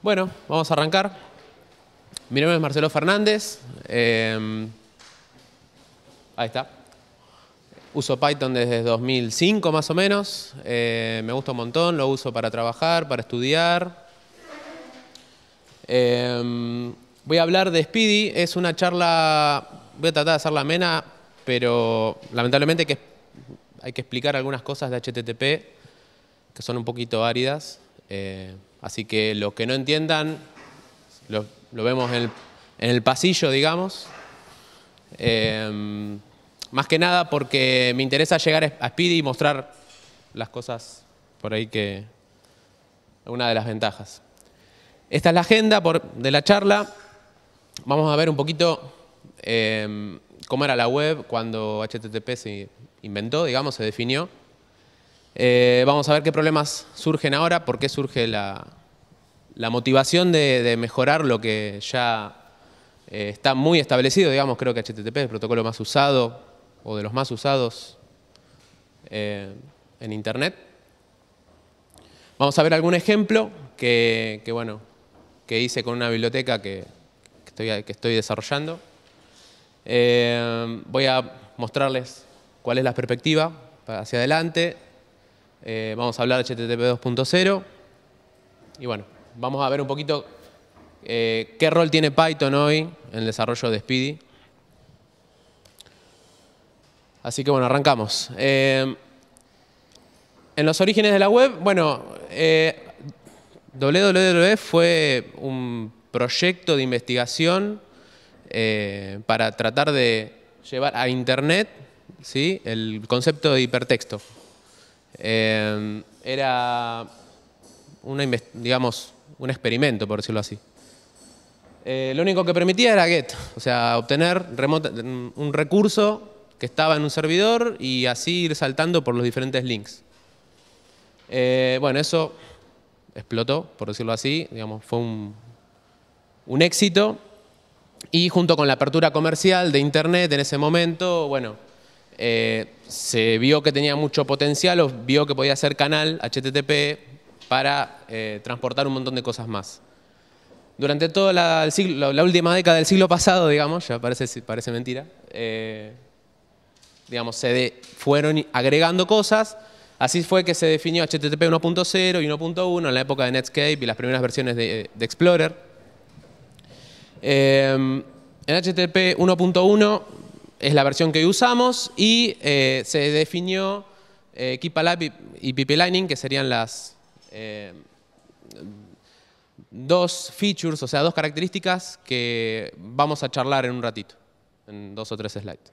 Bueno, vamos a arrancar. Mi nombre es Marcelo Fernández. Em, ahí está. Uso Python desde 2005 más o menos. Eh, me gusta un montón, lo uso para trabajar, para estudiar. Em, voy a hablar de Speedy. Es una charla, voy a tratar de hacerla amena, pero lamentablemente que hay que explicar algunas cosas de HTTP que son un poquito áridas. Eh, Así que los que no entiendan, lo, vemos en el, pasillo, digamos. Em, más que nada porque me interesa llegar a Speedy y mostrar las cosas por ahí que... Una de las ventajas. Esta es la agenda de la charla. Vamos a ver un poquito em, cómo era la web cuando HTTP se inventó, digamos, se definió. Eh, vamos a ver qué problemas surgen ahora, por qué surge la, motivación de, mejorar lo que ya eh, está muy establecido, digamos, creo que HTTP es el protocolo más usado o de los más usados eh, en Internet. Vamos a ver algún ejemplo que, hice con una biblioteca que, estoy, desarrollando. voy a mostrarles cuál es la perspectiva hacia adelante eh, vamos a hablar de HTTP 2.0 y bueno, vamos a ver un poquito eh, qué rol tiene Python hoy en el desarrollo de Speedy. Así que bueno, arrancamos. Eh, en los orígenes de la web, bueno, WWW e fue un proyecto de investigación para tratar de llevar a Internet ¿sí? el concepto de hipertexto. Em, era una, digamos, un experimento, por decirlo así. Eh, lo único que permitía era get, o sea, obtener un recurso que estaba en un servidor y así ir saltando por los diferentes links. Eh, bueno, eso explotó, por decirlo así, digamos, fue un, un éxito. Y junto con la apertura comercial de Internet en ese momento, bueno, eh, se vio que tenía mucho potencial o vio que podía ser canal HTTP para eh, transportar un montón de cosas más. Durante toda la, última década del siglo pasado, digamos, ya parece, mentira, eh, digamos, se fueron agregando cosas. Así fue que se definió HTTP 1.0 y 1.1 en la época de Netscape y las primeras versiones de, de Explorer. en HTTP 1.1 es la versión que usamos y eh, se definió eh, y Pipelining, que serían las eh, dos features, o sea, dos características que vamos a charlar en un ratito, en dos o tres slides.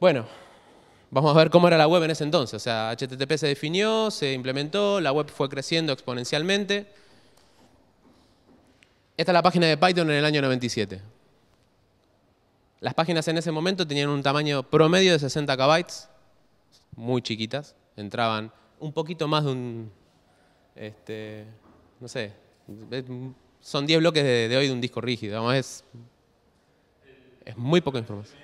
Bueno, vamos a ver cómo era la web en ese entonces. O sea, HTTP se definió, se implementó, la web fue creciendo exponencialmente. Esta es la página de Python en el año 97. Las páginas en ese momento tenían un tamaño promedio de 60 KB, muy chiquitas, entraban un poquito más de un, este, no sé, son 10 bloques de, hoy de un disco rígido, es, es muy poca información.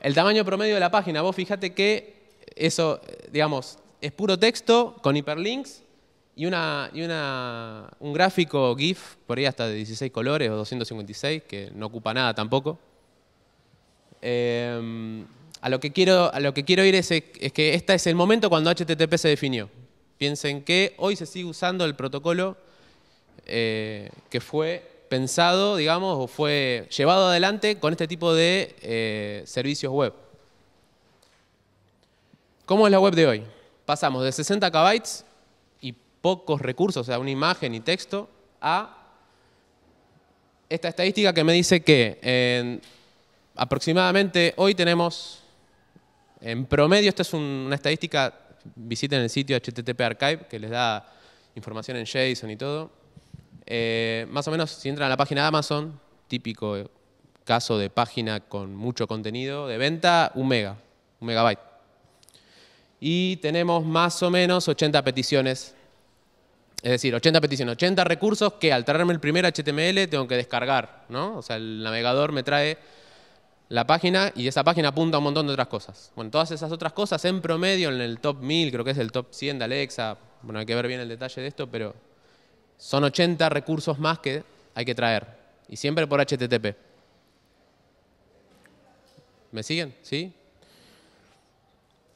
El tamaño promedio de la página, vos fíjate que eso, digamos, es puro texto con hiperlinks y, una, y un gráfico GIF, por ahí hasta de 16 colores o 256, que no ocupa nada tampoco. Em, a, lo que quiero, a lo que quiero ir es, es que este es el momento cuando HTTP se definió. Piensen que hoy se sigue usando el protocolo eh, que fue pensado, digamos, o fue llevado adelante con este tipo de eh, servicios web. ¿Cómo es la web de hoy? Pasamos de 60 KB pocos recursos, o sea, una imagen y texto, a esta estadística que me dice que aproximadamente hoy tenemos, en promedio, esta es una estadística, visiten el sitio HTTP Archive, que les da información en JSON y todo. Eh, más o menos, si entran a la página de Amazon, típico caso de página con mucho contenido de venta, un mega, un megabyte. Y tenemos más o menos 80 peticiones es decir, 80 peticiones, 80 recursos que al traerme el primer HTML tengo que descargar, ¿no? O sea, el navegador me trae la página y esa página apunta a un montón de otras cosas. Bueno, todas esas otras cosas en promedio, en el top 1000, creo que es el top 100 de Alexa, bueno, hay que ver bien el detalle de esto, pero son 80 recursos más que hay que traer. Y siempre por HTTP. ¿Me siguen? ¿Sí?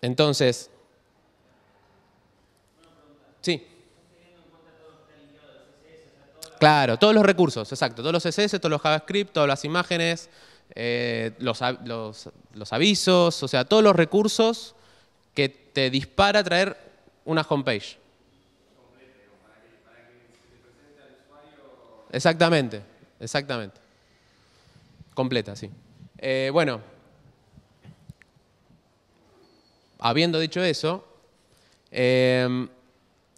Entonces... Sí. Claro, todos los recursos, exacto. Todos los CSS, todos los JavaScript, todas las imágenes, eh, los, avisos, o sea, todos los recursos que te dispara traer una homepage. Exactamente, exactamente. Completa, sí. Eh, bueno, habiendo dicho eso, eh,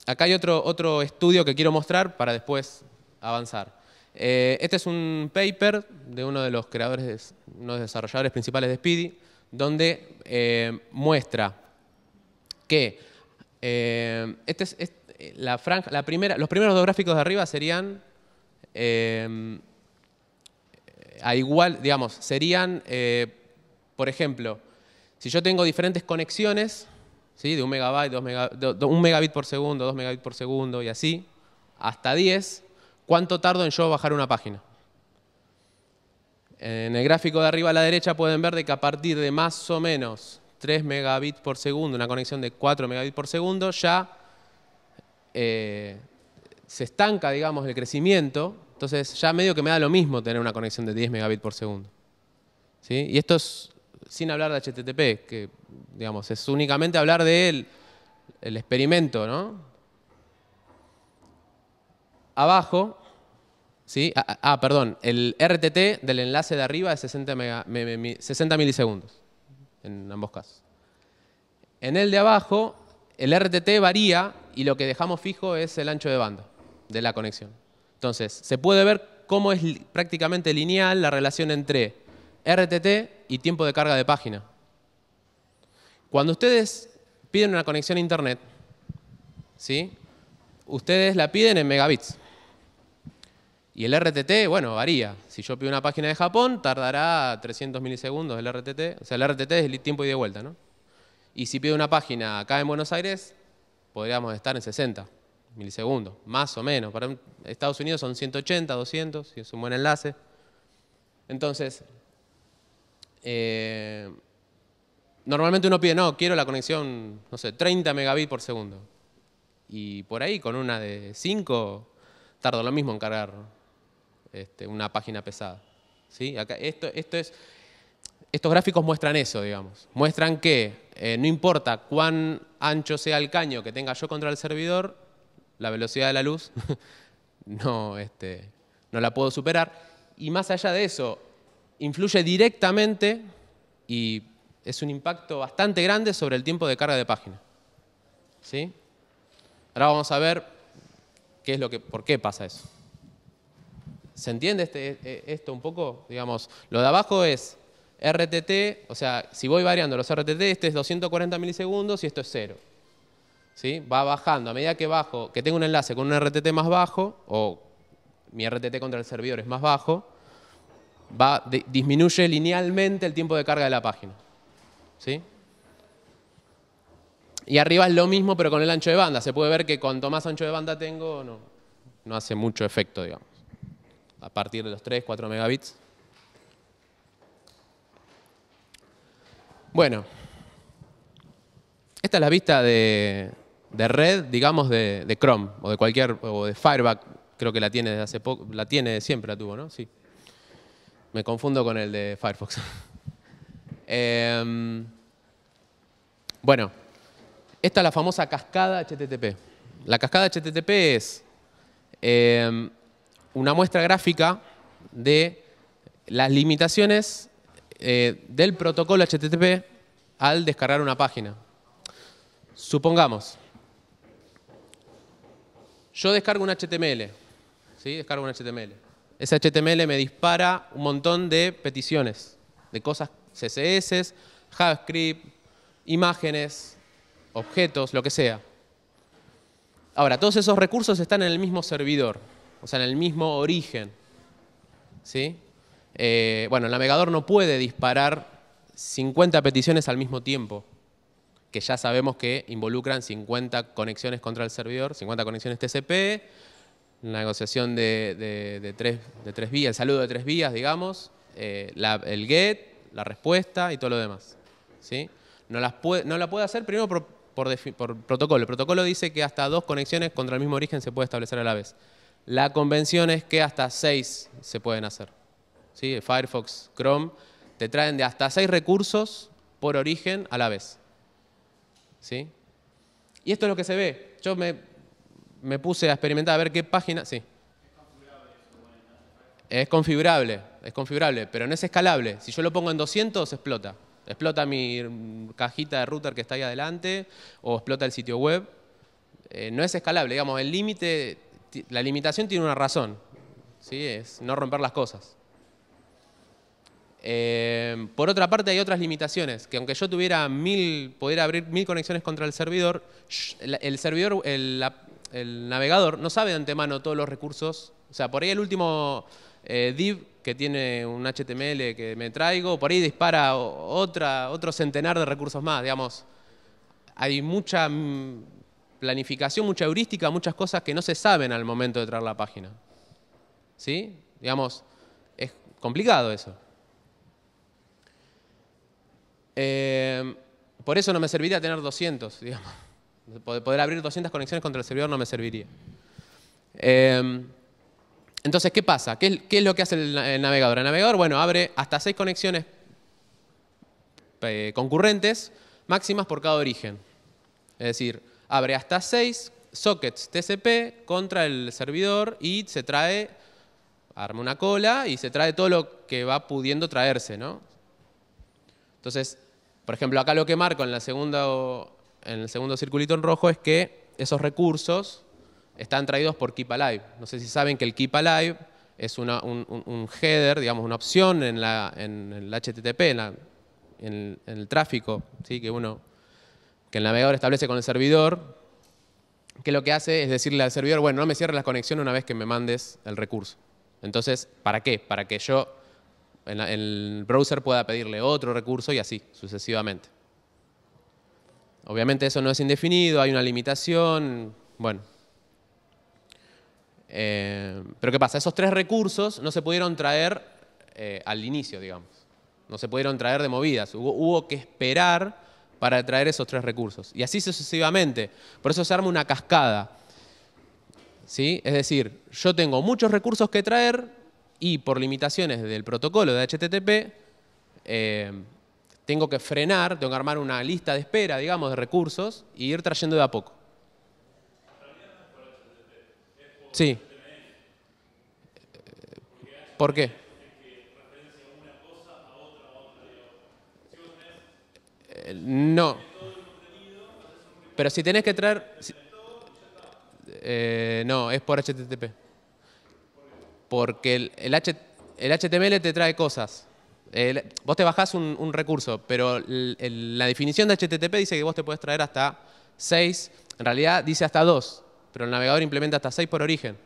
acá hay otro, otro estudio que quiero mostrar para después avanzar. Eh, este es un paper de uno de los creadores, uno de los desarrolladores principales de Speedy, donde eh, muestra que eh, este es, la franja, la primera, los primeros dos gráficos de arriba serían a igual, digamos, serían, por ejemplo, si yo tengo diferentes conexiones, ¿sí? de un megabyte, un megabit por segundo, dos megabit por segundo y así, hasta 10, ¿Cuánto tardo en yo bajar una página? En el gráfico de arriba a la derecha pueden ver de que a partir de más o menos 3 megabits por segundo, una conexión de 4 megabits por segundo, ya eh, se estanca, digamos, el crecimiento. Entonces ya medio que me da lo mismo tener una conexión de 10 megabits por segundo. ¿Sí? Y esto es sin hablar de HTTP, que digamos, es únicamente hablar de él, el experimento, ¿no? abajo, ¿sí? Ah, ah, ah perdón, el RTT del enlace de arriba es 60, mega, 60 milisegundos, en ambos casos. En el de abajo, el RTT varía y lo que dejamos fijo es el ancho de banda de la conexión. Entonces, se puede ver cómo es prácticamente lineal la relación entre RTT y tiempo de carga de página. Cuando ustedes piden una conexión a Internet, ¿sí? ustedes la piden en megabits. Y el RTT, bueno, varía. Si yo pido una página de Japón, tardará 300 milisegundos el RTT. O sea, el RTT es el tiempo y de vuelta, ¿no? Y si pido una página acá en Buenos Aires, podríamos estar en 60 milisegundos, más o menos. Para Estados Unidos son 180, 200, si es un buen enlace. Entonces, eh, normalmente uno pide, no, quiero la conexión, no sé, 30 megabits por segundo. Y por ahí, con una de 5, tardo lo mismo en cargar este, una página pesada. ¿Sí? esto, esto es, estos gráficos muestran eso, digamos. Muestran que eh, no importa cuán ancho sea el caño que tenga yo contra el servidor, la velocidad de la luz no, este, no la puedo superar. Y más allá de eso, influye directamente y es un impacto bastante grande sobre el tiempo de carga de página. Ahora vamos a ver qué es lo que, por qué pasa eso. ¿Se entiende este, e, esto un poco? Digamos, lo de abajo es RTT, o sea, si voy variando los RTT, este es 240 milisegundos y esto es cero. ¿Sí? Va bajando. A medida que bajo, que tengo un enlace con un RTT más bajo, o mi RTT contra el servidor es más bajo, va, disminuye linealmente el tiempo de carga de la página. ¿Sí? Y arriba es lo mismo, pero con el ancho de banda. Se puede ver que cuanto más ancho de banda tengo, no, no hace mucho efecto, digamos a partir de los 3, 4 megabits. Bueno, esta es la vista de, red, digamos, de, Chrome o de cualquier, o de Fireback, creo que la tiene desde hace poco, la tiene siempre, la tuvo, ¿no? Sí. Me confundo con el de Firefox. Em, bueno, esta es la famosa cascada HTTP. La cascada HTTP es em, una muestra gráfica de las limitaciones eh, del protocolo HTTP al descargar una página. Supongamos, yo descargo un HTML, ¿sí? Descargo un HTML. Ese HTML me dispara un montón de peticiones, de cosas CSS, JavaScript, imágenes, objetos, lo que sea. Ahora, todos esos recursos están en el mismo servidor o sea, en el mismo origen. ¿Sí? Eh, bueno, el navegador no puede disparar 50 peticiones al mismo tiempo, que ya sabemos que involucran 50 conexiones contra el servidor, 50 conexiones TCP, negociación de, tres, de tres, vías, el saludo de tres vías, digamos, eh, el get, la respuesta y todo lo demás. ¿Sí? No, la puede hacer primero por, por protocolo. El protocolo dice que hasta dos conexiones contra el mismo origen se puede establecer a la vez. La convención es que hasta seis se pueden hacer. ¿Sí? Firefox, Chrome, te traen de hasta seis recursos por origen a la vez. ¿Sí? Y esto es lo que se ve. Yo me, puse a experimentar a ver qué página... Es configurable, es configurable, pero no es escalable. Si yo lo pongo en 200, explota. Explota mi cajita de router que está ahí adelante o explota el sitio web. Eh, no es escalable, digamos, el límite la limitación tiene una razón, ¿sí? es no romper las cosas. Eh, por otra parte, hay otras limitaciones, que aunque yo tuviera mil, pudiera abrir mil conexiones contra el servidor, el servidor, el, navegador no sabe de antemano todos los recursos. O sea, por ahí el último eh, div que tiene un HTML que me traigo, por ahí dispara otro centenar de recursos más, digamos. Hay mucha mm, planificación, mucha heurística, muchas cosas que no se saben al momento de traer la página. ¿Sí? Digamos, es complicado eso. Em, por eso no me serviría tener 200, digamos. Poder abrir 200 conexiones contra el servidor no me serviría. Em, entonces, ¿qué pasa? ¿Qué, es lo que hace el navegador? El navegador, bueno, abre hasta 6 conexiones eh, concurrentes máximas por cada origen. Es decir, abre hasta seis sockets TCP contra el servidor y se trae, arma una cola y se trae todo lo que va pudiendo traerse, ¿no? Entonces, por ejemplo, acá lo que marco en, la segunda, en el segundo circulito en rojo es que esos recursos están traídos por Keep Alive. No sé si saben que el Keep Alive es un, header, digamos, una opción en, la, en el HTTP, en, el, tráfico, ¿sí? que uno que el navegador establece con el servidor, que lo que hace es decirle al servidor, bueno, no me cierres la conexión una vez que me mandes el recurso. Entonces, ¿para qué? Para que yo, el browser pueda pedirle otro recurso y así, sucesivamente. Obviamente eso no es indefinido, hay una limitación, bueno. Eh, pero ¿qué pasa? Esos tres recursos no se pudieron traer eh, al inicio, digamos. No se pudieron traer de movidas. hubo que esperar para traer esos tres recursos. Y así sucesivamente. Por eso se arma una cascada. ¿Sí? Es decir, yo tengo muchos recursos que traer y por limitaciones del protocolo de HTTP, eh, tengo que frenar, tengo que armar una lista de espera, digamos, de recursos e ir trayendo de a poco. Sí. ¿Por qué? no. Pero si tenés que traer... Eh, no, es por HTTP. Porque el, HTML te trae cosas. vos te bajás un, recurso, pero la definición de HTTP dice que vos te puedes traer hasta 6, en realidad dice hasta 2, pero el navegador implementa hasta 6 por origen.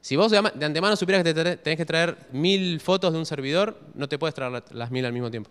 Si vos de antemano supieras que tenés que traer mil fotos de un servidor, no te puedes traer las mil al mismo tiempo.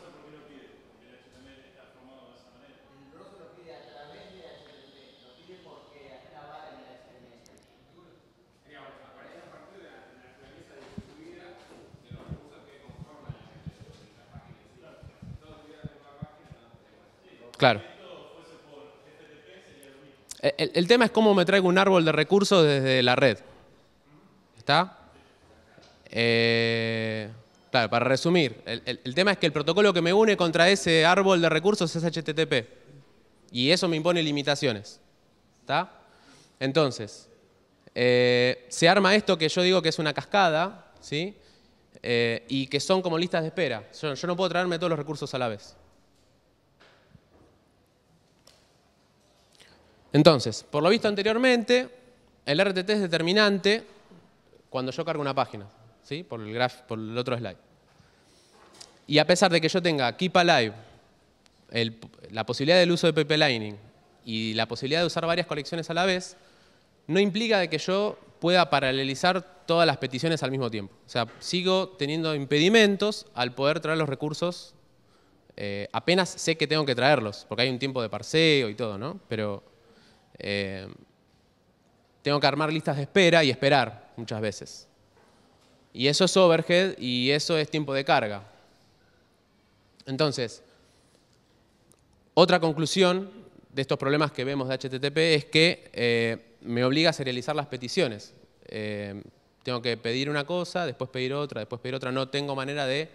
Claro. El, tema es cómo me traigo un árbol de recursos desde la red. ¿Está? Eh, claro, para resumir, el, tema es que el protocolo que me une contra ese árbol de recursos es HTTP. Y eso me impone limitaciones. ¿Está? Entonces, eh, se arma esto que yo digo que es una cascada, ¿sí? Eh, y que son como listas de espera. yo no puedo traerme todos los recursos a la vez. Entonces, por lo visto anteriormente, el RTT es determinante cuando yo cargo una página, ¿sí? por, el graph, por el otro slide. Y a pesar de que yo tenga Keep Alive, la posibilidad del uso de PP y la posibilidad de usar varias colecciones a la vez, no implica de que yo pueda paralelizar todas las peticiones al mismo tiempo. O sea, sigo teniendo impedimentos al poder traer los recursos. Eh, apenas sé que tengo que traerlos, porque hay un tiempo de parseo y todo, ¿no? Pero eh, tengo que armar listas de espera y esperar muchas veces. Y eso es overhead y eso es tiempo de carga. Entonces, otra conclusión de estos problemas que vemos de HTTP es que eh, me obliga a serializar las peticiones. Eh, tengo que pedir una cosa, después pedir otra, después pedir otra. No tengo manera de,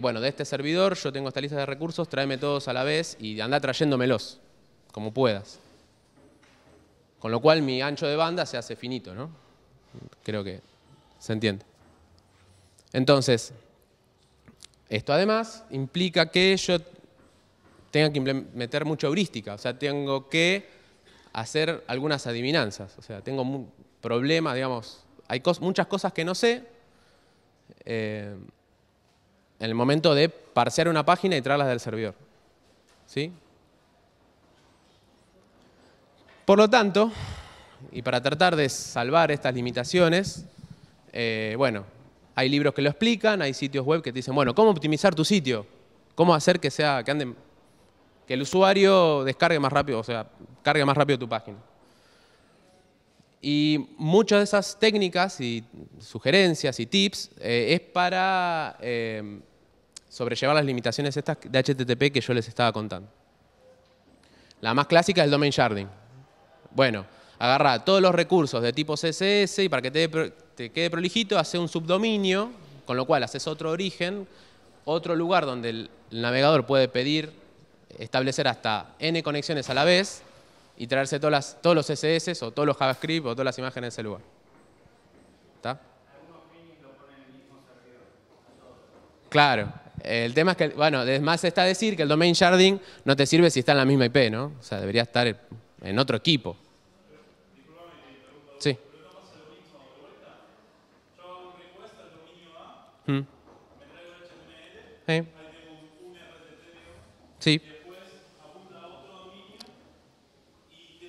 bueno, de este servidor yo tengo esta lista de recursos, tráeme todos a la vez y anda trayéndomelos, como puedas. Con lo cual mi ancho de banda se hace finito, ¿no? Creo que se entiende. Entonces, esto además implica que yo tenga que meter mucha heurística, o sea, tengo que hacer algunas adivinanzas, o sea, tengo problema, digamos, hay muchas cosas que no sé eh, en el momento de parsear una página y traerlas del servidor. ¿Sí? Por lo tanto, y para tratar de salvar estas limitaciones, eh, bueno, hay libros que lo explican, hay sitios web que te dicen, bueno, ¿cómo optimizar tu sitio? ¿Cómo hacer que sea, que que el usuario descargue más rápido, o sea, cargue más rápido tu página? Y muchas de esas técnicas y sugerencias y tips eh, es para eh, sobrellevar las limitaciones estas de HTTP que yo les estaba contando. La más clásica es el domain sharding. Bueno, agarra todos los recursos de tipo CSS y para que te, quede prolijito, hace un subdominio, con lo cual haces otro origen, otro lugar donde el navegador puede pedir establecer hasta n conexiones a la vez y traerse todas todos los CSS o todos los JavaScript o todas las imágenes en ese lugar. ¿Está? Claro. El tema es que, bueno, además está decir que el domain sharding no te sirve si está en la misma IP, ¿no? O sea, debería estar en otro equipo. Disculpame, me pregunto. Sí. Yo hago una encuesta al dominio A, me traigo el HTML, ahí tengo un RTT, después apunta a otro dominio y tengo que a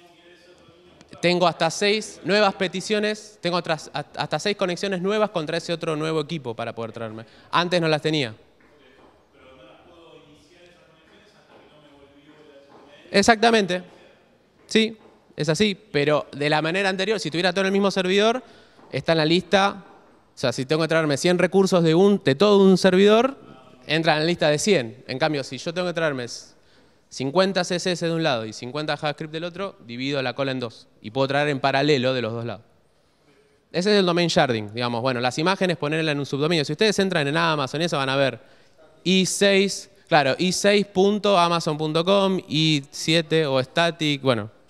dominio. Tengo hasta seis nuevas peticiones, tengo hasta seis conexiones nuevas contra ese otro nuevo equipo para poder traerme. Antes no las tenía. Pero no las puedo iniciar esas conexiones hasta que no me vuelva el HTML. Exactamente. Sí, es así, pero de la manera anterior, si tuviera todo en el mismo servidor, está en la lista, o sea, si tengo que traerme 100 recursos de, un, de todo un servidor, entra en la lista de 100. En cambio, si yo tengo que traerme 50 CSS de un lado y 50 JavaScript del otro, divido la cola en dos y puedo traer en paralelo de los dos lados. Ese es el domain sharding, digamos. Bueno, las imágenes ponerlas en un subdominio. Si ustedes entran en Amazon, eso van a ver i6, claro, i6.amazon.com, i7 o static, bueno,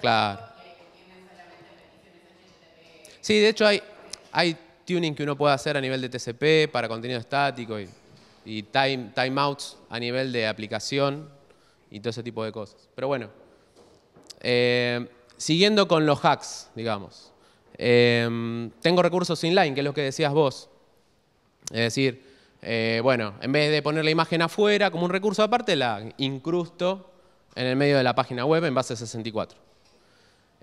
Claro. Sí, de hecho hay, tuning que uno puede hacer a nivel de TCP para contenido estático y, timeouts a nivel de aplicación y todo ese tipo de cosas. Pero bueno, eh, siguiendo con los hacks, digamos. Eh, tengo recursos inline, que es lo que decías vos. Es decir, eh, bueno, en vez de poner la imagen afuera como un recurso aparte, la incrusto en el medio de la página web en base 64.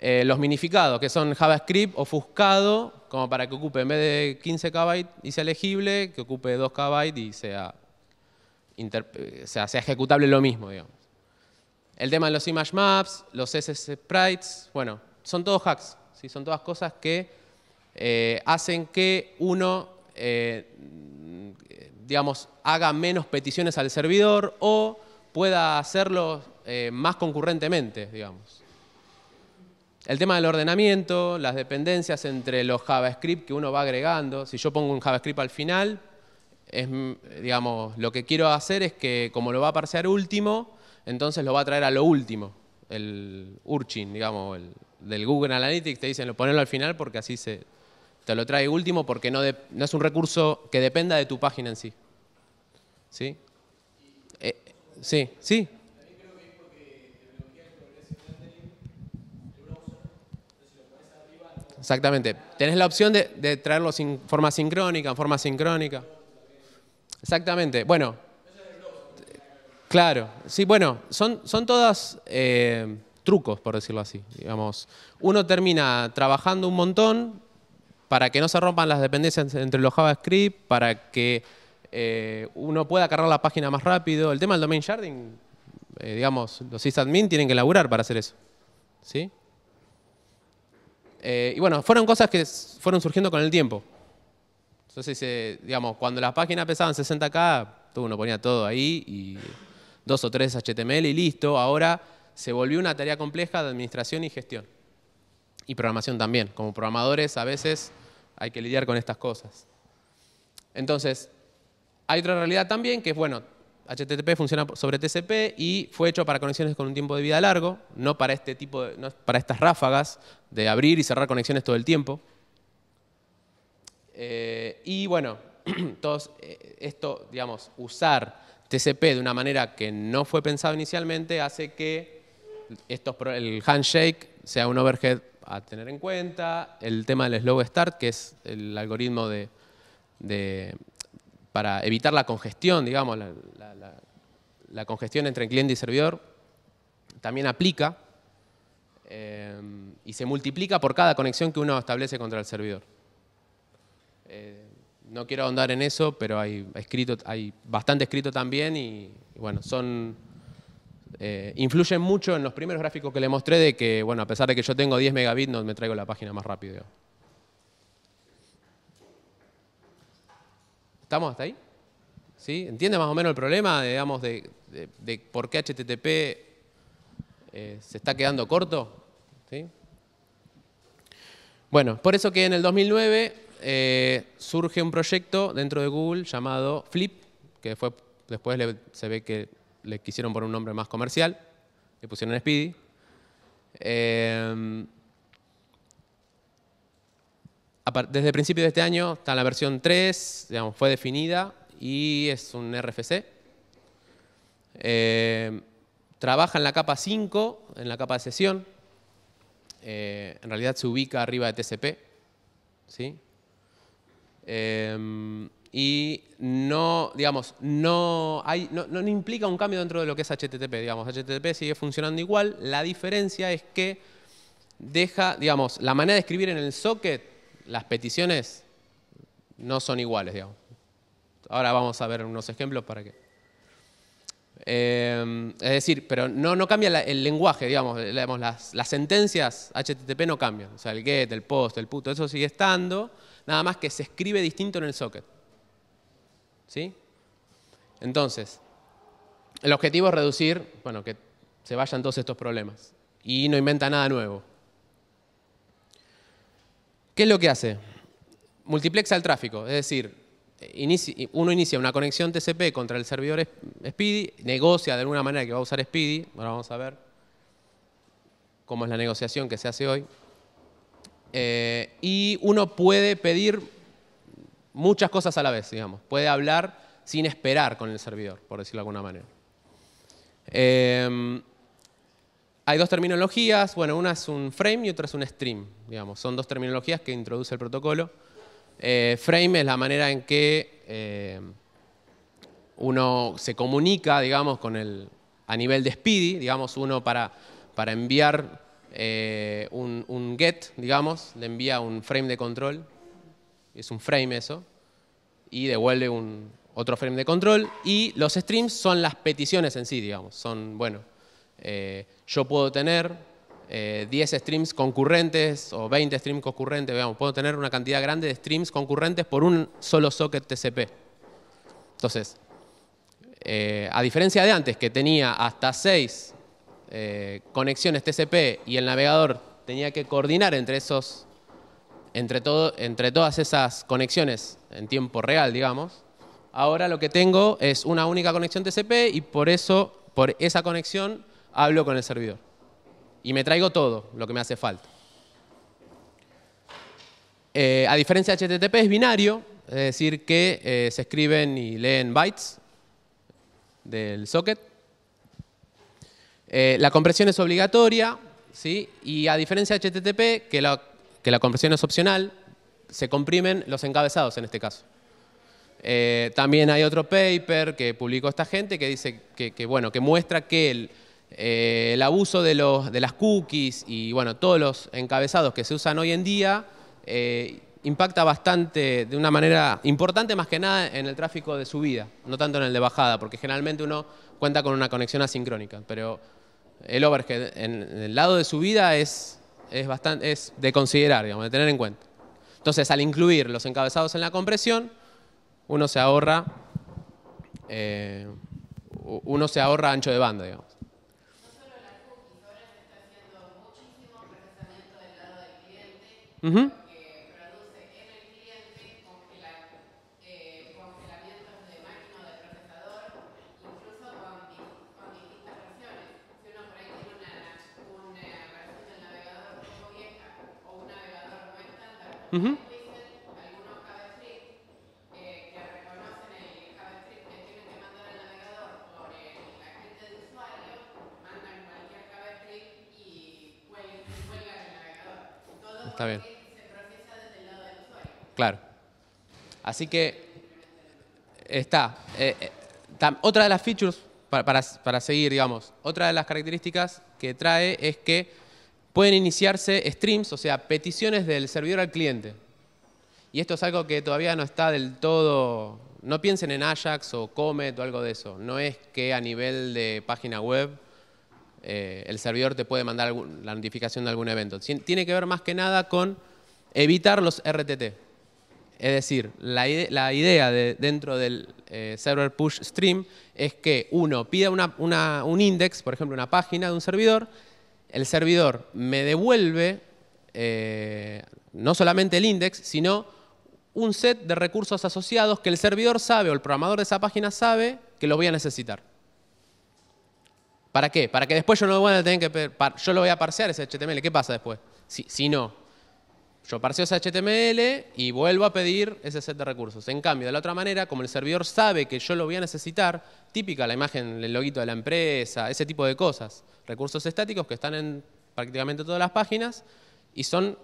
Eh, los minificados, que son JavaScript ofuscado, como para que ocupe en vez de 15 KB y sea legible, que ocupe 2 KB y eh, sea, ejecutable lo mismo, digamos. El tema de los image maps, los SS sprites, bueno, son todos hacks, ¿sí? son todas cosas que eh, hacen que uno, digamos, haga menos peticiones al servidor o pueda hacerlo más concurrentemente, digamos. El tema del ordenamiento, las dependencias entre los JavaScript que uno va agregando. Si yo pongo un JavaScript al final, es, digamos, lo que quiero hacer es que como lo va a parsear último, entonces lo va a traer a lo último. El urchin, digamos, del Google Analytics, te dicen, lo ponelo al final porque así se, te lo trae último porque no, no es un recurso que dependa de tu página en sí. ¿Sí? Eh, sí, sí. exactamente. Tenés la opción de, de traerlo en forma sincrónica, en forma sincrónica. Exactamente. Bueno. Claro. Sí, bueno, son, son todas eh, trucos, por decirlo así. Digamos. Uno termina trabajando un montón para que no se rompan las dependencias entre los JavaScript, para que eh, uno pueda cargar la página más rápido. El tema del domain sharding, eh, digamos, los sysadmin tienen que laburar para hacer eso. ¿Sí? Eh, y bueno, fueron cosas que fueron surgiendo con el tiempo. Entonces, eh, digamos, cuando las páginas pesaban 60K, todo uno ponía todo ahí y dos o tres HTML y listo. Ahora se volvió una tarea compleja de administración y gestión. Y programación también. Como programadores a veces hay que lidiar con estas cosas. Entonces, hay otra realidad también que es, bueno, HTTP funciona sobre TCP y fue hecho para conexiones con un tiempo de vida largo, no para este tipo de, para estas ráfagas de abrir y cerrar conexiones todo el tiempo. Eh, y bueno, todos, eh, esto, digamos, usar TCP de una manera que no fue pensado inicialmente hace que estos, el handshake sea un overhead a tener en cuenta, el tema del slow start, que es el algoritmo de para evitar la congestión, digamos, la, congestión entre cliente y servidor, también aplica eh, y se multiplica por cada conexión que uno establece contra el servidor. Eh, no quiero ahondar en eso, pero hay, escrito, hay bastante escrito también y, bueno, son, eh, influyen mucho en los primeros gráficos que le mostré de que, bueno, a pesar de que yo tengo 10 megabits, no me traigo la página más rápido. ¿Estamos hasta ahí? ¿Sí? ¿Entiende más o menos el problema, digamos, de, por qué HTTP eh, se está quedando corto? Bueno, por eso que en el 2009 eh, surge un proyecto dentro de Google llamado Flip, que fue, después se ve que le quisieron poner un nombre más comercial, le pusieron Speedy. Eh, desde el principio de este año está la versión 3, digamos, fue definida y es un RFC. Eh, trabaja en la capa 5, en la capa de sesión. Eh, en realidad se ubica arriba de TCP. Eh, y no, digamos, no, no, implica un cambio dentro de lo que es HTTP. Digamos, HTTP sigue funcionando igual. La diferencia es que deja, digamos, la manera de escribir en el socket las peticiones no son iguales, digamos. Ahora vamos a ver unos ejemplos para que... Eh, es decir, pero no, cambia el lenguaje, digamos, las, las, sentencias HTTP no cambian. O sea, el get, el post, el puto, eso sigue estando, nada más que se escribe distinto en el socket. ¿Sí? Entonces, el objetivo es reducir, bueno, que se vayan todos estos problemas. Y no inventa nada nuevo. ¿Qué es lo que hace? Multiplexa el tráfico, es decir, uno inicia una conexión TCP contra el servidor Speedy, negocia de alguna manera que va a usar Speedy, ahora vamos a ver cómo es la negociación que se hace hoy, eh, y uno puede pedir muchas cosas a la vez, digamos, puede hablar sin esperar con el servidor, por decirlo de alguna manera. Eh, hay dos terminologías, bueno, una es un frame y otra es un stream, digamos. Son dos terminologías que introduce el protocolo. Eh, frame es la manera en que eh, uno se comunica, digamos, con el, a nivel de Speedy, digamos, uno para, para enviar eh, un, get, digamos, le envía un frame de control, es un frame eso, y devuelve un, otro frame de control, y los streams son las peticiones en sí, digamos, son, bueno, eh, yo puedo tener 10 eh, streams concurrentes o 20 streams concurrentes, puedo tener una cantidad grande de streams concurrentes por un solo socket TCP. Entonces, eh, a diferencia de antes que tenía hasta 6 conexiones TCP y el navegador tenía que coordinar entre esos entre, todo, entre todas esas conexiones en tiempo real, digamos, ahora lo que tengo es una única conexión TCP y por eso, por esa conexión, hablo con el servidor. Y me traigo todo lo que me hace falta. Eh, a diferencia de HTTP es binario, es decir, que eh, se escriben y leen bytes del socket. Eh, la compresión es obligatoria, ¿sí? y a diferencia de HTTP, que la, compresión es opcional, se comprimen los encabezados en este caso. también hay otro paper que publicó esta gente que dice que bueno, que muestra que el, eh, el abuso de, los, de las cookies y bueno, todos los encabezados que se usan hoy en día eh, impacta bastante, de una manera importante más que nada en el tráfico de subida, no tanto en el de bajada, porque generalmente uno cuenta con una conexión asincrónica, pero el overhead en, el lado de subida es, es, bastante, es de considerar, digamos, de tener en cuenta. Entonces, al incluir los encabezados en la compresión, uno se ahorra, eh, uno se ahorra ancho de banda, digamos. que produce en el cliente congelamientos de máquina o de procesador, incluso con distintas versiones. Si uno por ahí tiene una versión del navegador poco vieja o un navegador no estándar, como dicen algunos que reconocen el cave que tienen que mandar al navegador por el agente de usuario, mandan cualquier kick y cuelga el navegador. Claro. Así que está. Eh, eh, otra de las features, para, seguir, digamos, otra de las características que trae es que pueden iniciarse streams, o sea, peticiones del servidor al cliente. Y esto es algo que todavía no está del todo... No piensen en Ajax o Comet o algo de eso. No es que a nivel de página web eh, el servidor te puede mandar la notificación de algún evento. Tiene que ver más que nada con evitar los RTT. Es decir, la, idea dentro del eh, server push stream es que uno pida un index, por ejemplo, una página de un servidor, el servidor me devuelve eh, no solamente el index, sino un set de recursos asociados que el servidor sabe o el programador de esa página sabe que lo voy a necesitar. ¿Para qué? Para que después yo no voy a tener que... Yo lo voy a parsear ese HTML. ¿Qué pasa después? si no, yo parseo ese HTML y vuelvo a pedir ese set de recursos. En cambio, de la otra manera, como el servidor sabe que yo lo voy a necesitar, típica la imagen, el loguito de la empresa, ese tipo de cosas, recursos estáticos que están en prácticamente todas las páginas y son,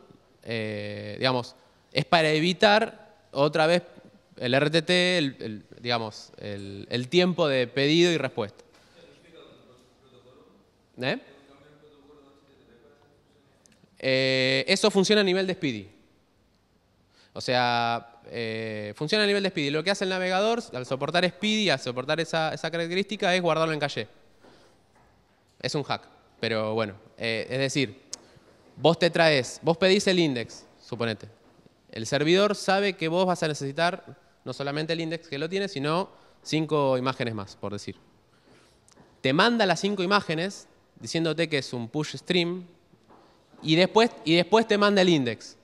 eh, digamos, es para evitar otra vez el RTT, digamos, el, tiempo de pedido y respuesta. ¿Eh? Eh, eso funciona a nivel de Speedy. O sea, eh, funciona a nivel de Speedy. Lo que hace el navegador, al soportar Speedy, al soportar esa, característica, es guardarlo en calle. Es un hack, pero bueno. Eh, es decir, vos te traes, vos pedís el index, suponete. El servidor sabe que vos vas a necesitar no solamente el index que lo tiene, sino cinco imágenes más, por decir. Te manda las cinco imágenes diciéndote que es un push stream, y después, y después te manda el index.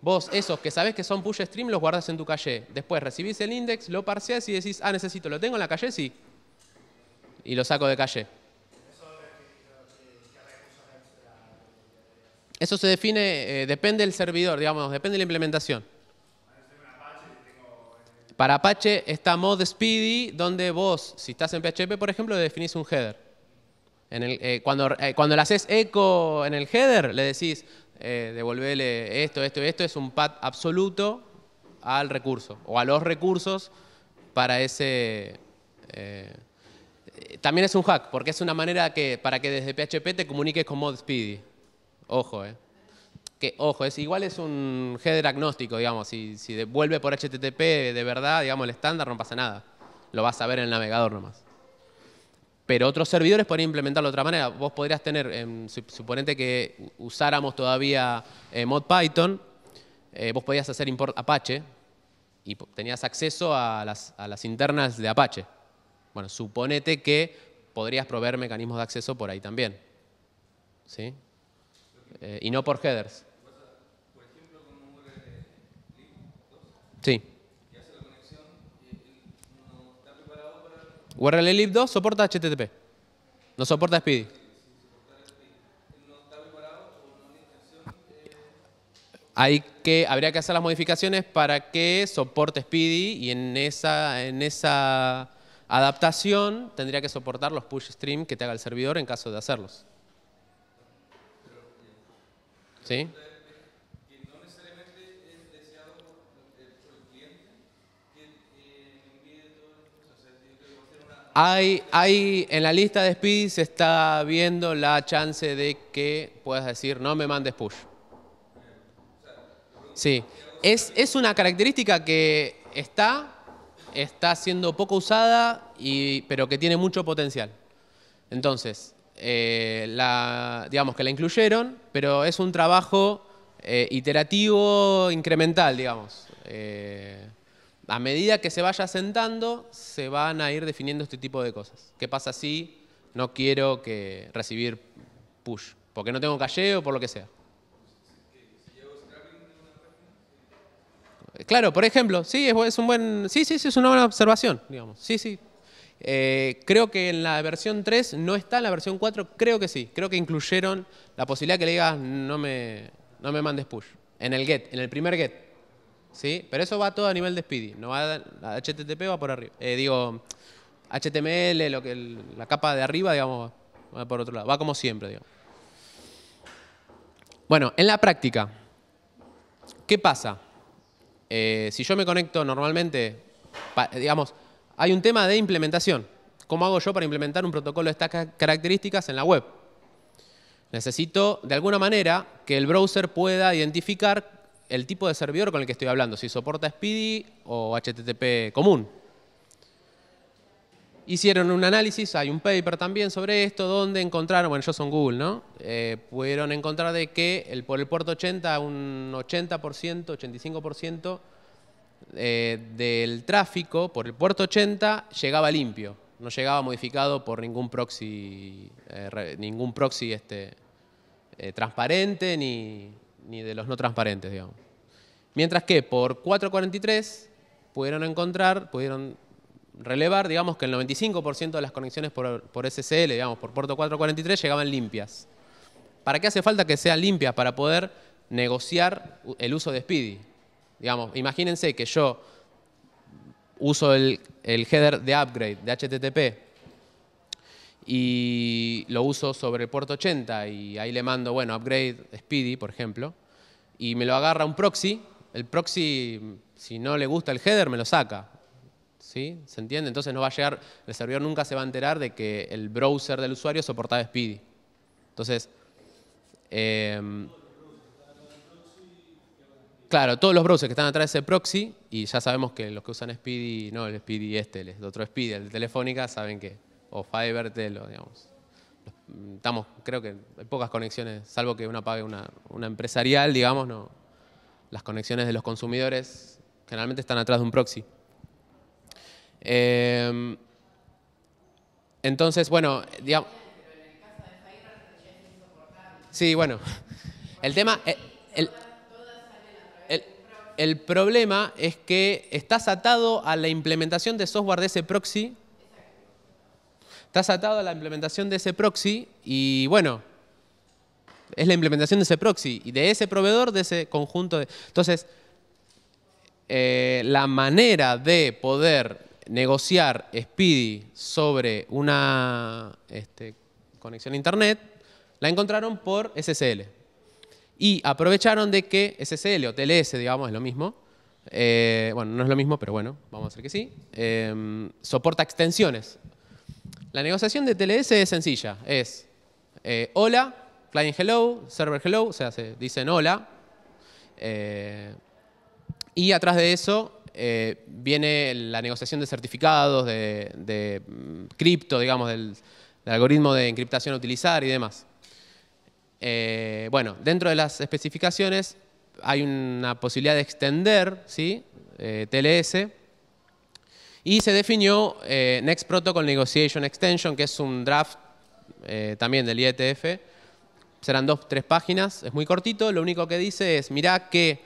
Vos, esos que sabés que son push stream, los guardas en tu calle. Después recibís el index, lo parseás y decís, ah, necesito, ¿lo tengo en la calle? Sí. Y lo saco de calle. Eso se define, eh, depende del servidor, digamos, depende de la implementación. Para Apache está mod Speedy, donde vos, si estás en PHP, por ejemplo, definís un header. Eh, cuando, eh, cuando le haces eco en el header, le decís, eh, devolverle esto, esto, esto, es un pad absoluto al recurso o a los recursos para ese... Eh, también es un hack, porque es una manera que, para que desde PHP te comuniques con mod Ojo, eh. Que, ojo, es, igual es un header agnóstico, digamos. Si, si devuelve por HTTP de verdad, digamos, el estándar, no pasa nada. Lo vas a ver en el navegador nomás. Pero otros servidores podrían implementarlo de otra manera. Vos podrías tener, em, suponete que usáramos todavía eh, mod Python, eh, vos podías hacer import Apache y tenías acceso a las, internas de Apache. Bueno, suponete que podrías proveer mecanismos de acceso por ahí también. ¿Sí? Eh, y no por headers. Sí. URL lib 2 soporta HTTP. No soporta speedy Hay que, habría que hacer las modificaciones para que soporte Speedy y en esa, en esa adaptación tendría que soportar los push stream que te haga el servidor en caso de hacerlos. ¿Sí? Hay, en la lista de speed se está viendo la chance de que puedas decir no me mandes push. Sí, es, una característica que está, está siendo poco usada, y, pero que tiene mucho potencial. Entonces, eh, digamos que la incluyeron, pero es un trabajo eh, iterativo, incremental, digamos. Eh, a medida que se vaya sentando, se van a ir definiendo este tipo de cosas. ¿Qué pasa si no quiero que recibir push? Porque no tengo calleo, por lo que sea. Claro, por ejemplo, sí, es, un buen, sí, sí, sí, es una buena observación, digamos. Sí, sí. Eh, creo que en la versión 3 no está, en la versión 4 creo que sí. Creo que incluyeron la posibilidad que le digas no me, no me mandes push. En el get, en el primer get. ¿sí? Pero eso va todo a nivel de Speedy, no va HTTP, va por arriba. Eh, digo, HTML, lo que la capa de arriba, digamos, va por otro lado. Va como siempre, digo. Bueno, en la práctica, ¿qué pasa? Eh, si yo me conecto normalmente, digamos, hay un tema de implementación. ¿Cómo hago yo para implementar un protocolo de estas características en la web? Necesito, de alguna manera, que el browser pueda identificar el tipo de servidor con el que estoy hablando, si soporta Speedy o HTTP común. Hicieron un análisis, hay un paper también sobre esto, donde encontraron, bueno, yo son Google, ¿no? Eh, pudieron encontrar de que el, por el puerto 80, un 80%, 85% eh, del tráfico por el puerto 80 llegaba limpio, no llegaba modificado por ningún proxy, eh, ningún proxy este, transparente ni, ni de los no transparentes, digamos. Mientras que por 443 pudieron encontrar, pudieron relevar, digamos, que el 95% de las conexiones por, por, SSL, digamos, por puerto 443, llegaban limpias. ¿Para qué hace falta que sean limpias? Para poder negociar el uso de Speedy. Digamos, imagínense que yo uso el header de upgrade de HTTP y lo uso sobre el puerto 80 y ahí le mando, bueno, upgrade Speedy, por ejemplo, y me lo agarra un proxy. El proxy, si no le gusta el header, me lo saca. ¿Sí? ¿Se entiende? Entonces no va a llegar, el servidor nunca se va a enterar de que el browser del usuario soportaba Speedy. Entonces, eh, Claro, todos los browsers que están atrás de ese proxy, y ya sabemos que los que usan Speedy, no el Speedy este, el otro Speedy, el de Telefónica, saben que o Fiverr, Telo, digamos. Estamos, creo que hay pocas conexiones, salvo que uno pague una, empresarial, digamos, no. Las conexiones de los consumidores generalmente están atrás de un proxy. Em, entonces, bueno, digamos. Sí, bueno. El tema. Eh, el problema es que estás atado a la implementación de software de ese proxy Estás atado a la implementación de ese proxy y bueno, es la implementación de ese proxy y de ese proveedor, de ese conjunto de... Entonces, eh, la manera de poder negociar Speedy sobre una este, conexión a Internet la encontraron por SSL. Y aprovecharon de que SSL o TLS, digamos, es lo mismo. Eh, bueno, no es lo mismo, pero bueno, vamos a decir que sí. Em, soporta extensiones. La negociación de TLS es sencilla, es eh, hola, client hello, server hello, o sea, se dicen hola. Eh, y atrás de eso eh, viene la negociación de certificados, de, mm, cripto, digamos, del, algoritmo de encriptación a utilizar y demás. bueno, dentro de las especificaciones hay una posibilidad de extender TLS y se definió eh, Next Protocol Negotiation Extension, que es un draft eh, también del IETF. Serán dos, tres páginas, es muy cortito. Lo único que dice es, mirá que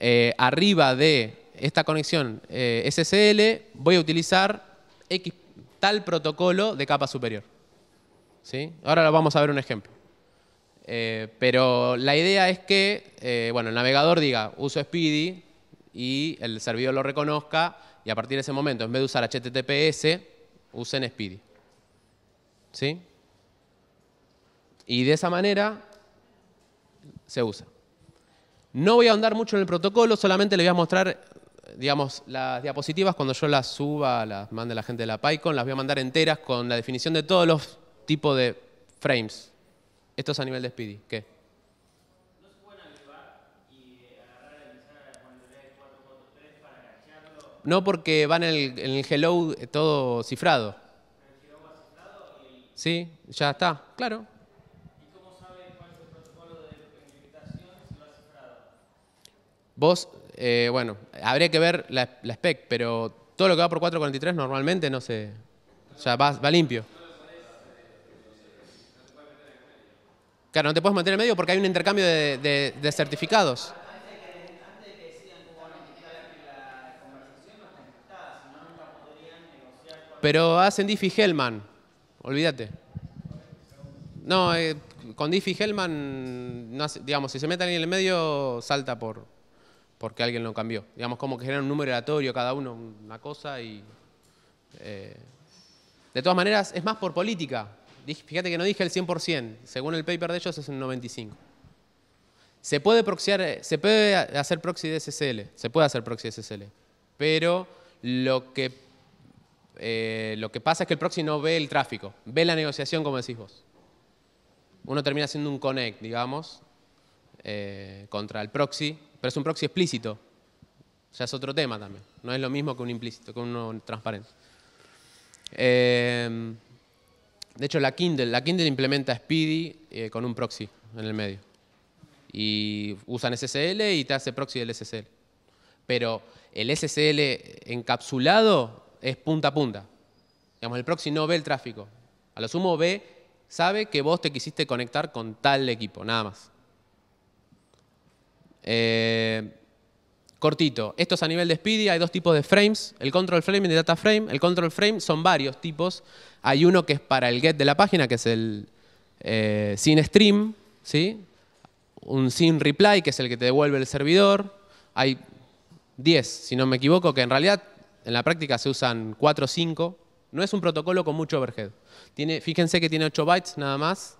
eh, arriba de esta conexión SSL voy a utilizar X, tal protocolo de capa superior. ¿Sí? Ahora vamos a ver un ejemplo. pero la idea es que bueno, el navegador diga uso Speedy y el servidor lo reconozca y a partir de ese momento, en vez de usar HTTPS, usen Speedy. ¿Sí? Y de esa manera se usa. No voy a ahondar mucho en el protocolo, solamente le voy a mostrar, digamos, las diapositivas cuando yo las suba, las mande la gente de la PyCon, las voy a mandar enteras con la definición de todos los tipos de frames. Esto es a nivel de Speedy. ¿Qué? no porque va en el, hello eh, todo cifrado. Sí, ya está, claro. ¿Y cómo sabe cuál es el protocolo de si lo cifrado? Vos, eh, bueno, habría que ver la, spec, pero todo lo que va por 443 normalmente no se... Ya va, va limpio. Claro, no te puedes meter en medio porque hay un intercambio de certificados. pero hacen Diffie Hellman, olvídate. No, eh, con Diffie Hellman, digamos, si se mete alguien en el medio, salta por porque alguien lo cambió. Digamos, como que generan un número aleatorio cada uno, una cosa y... Eh, de todas maneras, es más por política. Fíjate que no dije el 100%, según el paper de ellos es un 95%. Se puede proxyar, eh, se puede hacer proxy de SSL, se puede hacer proxy de SSL, pero lo que eh, lo que pasa es que el proxy no ve el tráfico, ve la negociación como decís vos. Uno termina haciendo un connect, digamos, eh, contra el proxy, pero es un proxy explícito. O sea, es otro tema también. No es lo mismo que un implícito, que uno transparente. Em, de hecho, la Kindle, la Kindle implementa Speedy eh, con un proxy en el medio. Y usan SSL y te hace proxy del SSL. Pero el SSL encapsulado es punta a punta. Digamos, el proxy no ve el tráfico. A lo sumo ve, sabe que vos te quisiste conectar con tal equipo, nada más. Eh, cortito, esto es a nivel de Speedy, hay dos tipos de frames, el control frame y el data frame. El control frame son varios tipos. Hay uno que es para el get de la página, que es el eh, sin stream, ¿sí? un sin reply, que es el que te devuelve el servidor. Hay 10, si no me equivoco, que en realidad en la práctica se usan 4 o 5. No es un protocolo con mucho overhead. fíjense que tiene 8 bytes nada más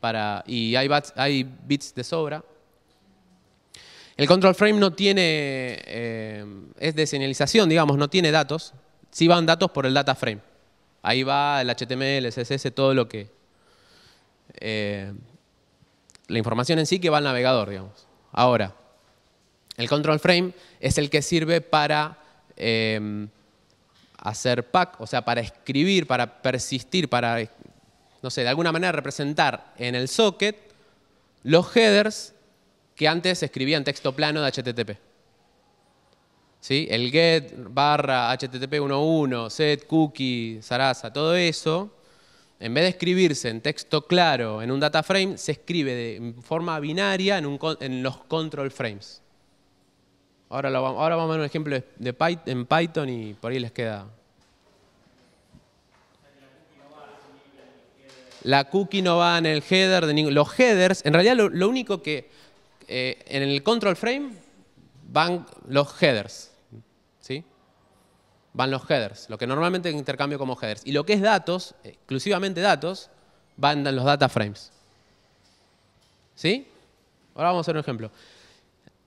para, y hay, bits de sobra. El control frame no tiene, eh, es de señalización, digamos, no tiene datos. Sí van datos por el data frame. Ahí va el HTML, el CSS, todo lo que... Eh, la información en sí que va al navegador, digamos. Ahora, el control frame es el que sirve para Em, hacer pack, o sea, para escribir, para persistir, para, no sé, de alguna manera representar en el socket los headers que antes escribían texto plano de HTTP. ¿Sí? El get, barra, HTTP 1.1, set, cookie, sarasa, todo eso, en vez de escribirse en texto claro en un data frame, se escribe de forma binaria en los control frames. Ahora, vamos, a ver un ejemplo en Python y por ahí les queda. La cookie no va en el header de Los headers, en realidad lo, único que... Eh, en el control frame van los headers. ¿Sí? Van los headers, lo que normalmente intercambio como headers. Y lo que es datos, exclusivamente datos, van en los data frames. ¿Sí? Ahora vamos a hacer un ejemplo.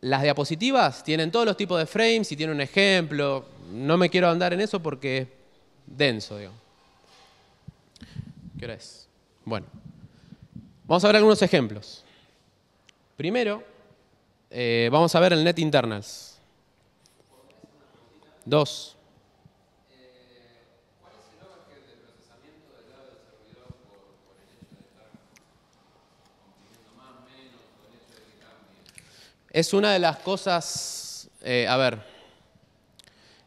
Las diapositivas tienen todos los tipos de frames y tienen un ejemplo. No me quiero andar en eso porque es denso, digo. ¿Qué hora es? Bueno. Vamos a ver algunos ejemplos. Primero, eh, vamos a ver el net internals. Dos. es una de las cosas, eh, a ver,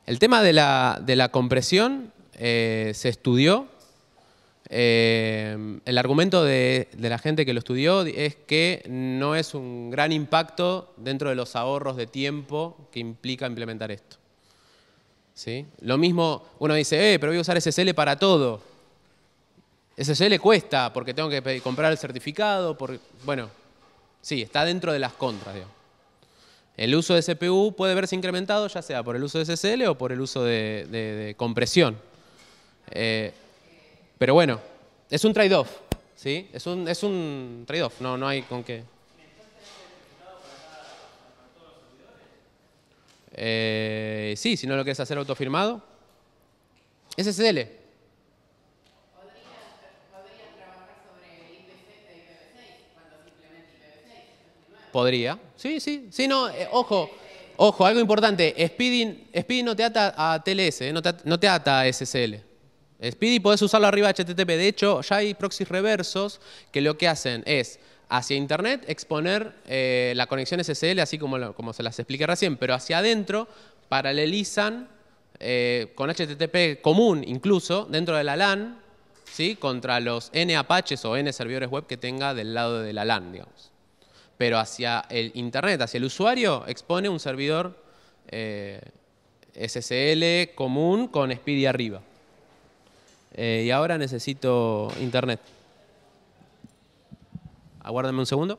el tema de la, compresión eh, se estudió. Eh, el argumento de, la gente que lo estudió es que no es un gran impacto dentro de los ahorros de tiempo que implica implementar esto. ¿Sí? Lo mismo, uno dice, eh, pero voy a usar SSL para todo. SSL cuesta porque tengo que comprar el certificado. bueno, sí, está dentro de las contras, digamos. El uso de CPU puede verse incrementado ya sea por el uso de SSL o por el uso de, compresión. Eh, pero bueno, es un trade-off, ¿sí? Es un, es un trade-off, no, no hay con qué. Eh, sí, si no lo quieres hacer autofirmado. SSL, Podría. Sí, sí, sí, no, eh, ojo, ojo, algo importante. Speedy, no te ata a TLS, eh, no, te, ata a SSL. Speedy podés usarlo arriba de HTTP. De hecho, ya hay proxies reversos que lo que hacen es hacia internet exponer eh, la conexión SSL, así como, como se las expliqué recién, pero hacia adentro paralelizan con HTTP común incluso dentro de la LAN ¿sí? contra los N apaches o N servidores web que tenga del lado de la LAN, digamos pero hacia el Internet, hacia el usuario, expone un servidor eh, SSL común con speedy arriba. Eh, y ahora necesito Internet. Aguárdame un segundo.